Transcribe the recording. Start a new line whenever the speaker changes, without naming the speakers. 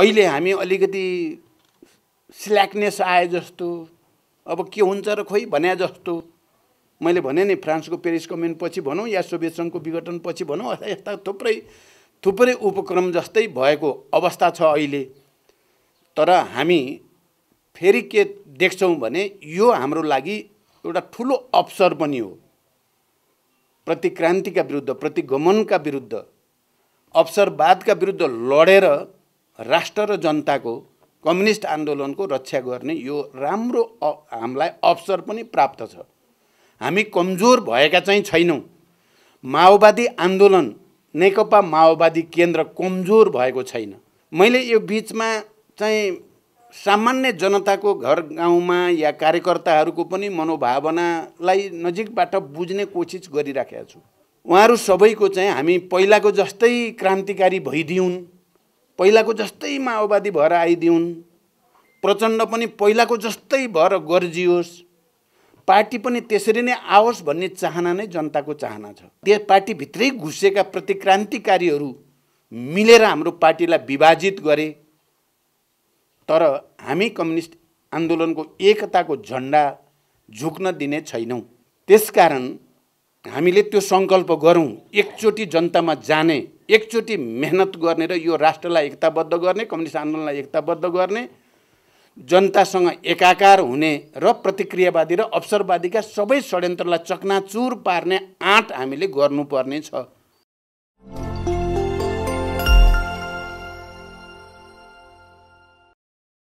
अहिले हामी अलिकति स्ल्याकनेस आए जस्तो अब के हुन्छ र खोइ भने जस्तो मैले भने नि फ्रान्सको पेरिस कम्युन पछि भनौँ या सोभियत सङ्घको विघटन पछि भनौँ यस्ता थुप्रै थुप्रै उपक्रम जस्तै भएको अवस्था छ अहिले तर हामी फेरि के देख्छौँ भने यो हाम्रो लागि एउटा ठुलो अवसर पनि हो प्रतिक्रान्तिका विरुद्ध प्रतिगमनका विरुद्ध अवसरवादका विरुद्ध लडेर राष्ट्र र जनताको कम्युनिस्ट आन्दोलनको रक्षा गर्ने यो राम्रो हामीलाई अवसर पनि प्राप्त छ हामी कमजोर भएका चाहिँ छैनौँ माओवादी आन्दोलन नेकपा माओवादी केन्द्र कमजोर भएको छैन मैले यो बिचमा चाहिँ सामान्य जनताको घर गाउँमा या कार्यकर्ताहरूको पनि मनोभावनालाई नजिकबाट बुझ्ने कोसिस गरिराखेका छु उहाँहरू सबैको चाहिँ हामी पहिलाको जस्तै क्रान्तिकारी भइदिउन् पहिलाको जस्तै माओवादी भएर आइदिउन् प्रचण्ड पनि पहिलाको जस्तै भएर गर्जियोस् पार्टी पनि त्यसरी नै आओस् भन्ने चाहना नै जनताको चाहना छ त्यस पार्टीभित्रै घुसेका प्रतिक्रान्तिकारीहरू मिलेर हाम्रो पार्टीलाई विभाजित गरे तर हामी कम्युनिस्ट आन्दोलनको एकताको झन्डा झुक्न दिने छैनौँ त्यसकारण हामीले त्यो सङ्कल्प गरौँ एकचोटि जनतामा जाने एकचोटि मेहनत गर्ने र यो राष्ट्रलाई एकताबद्ध गर्ने कम्युनिस्ट आन्दोलनलाई एकताबद्ध गर्ने जनतासँग एकाकार हुने र प्रतिक्रियावादी र अवसरवादीका सबै षड्यन्त्रलाई चकनाचुर पार्ने आँट हामीले गर्नुपर्ने छ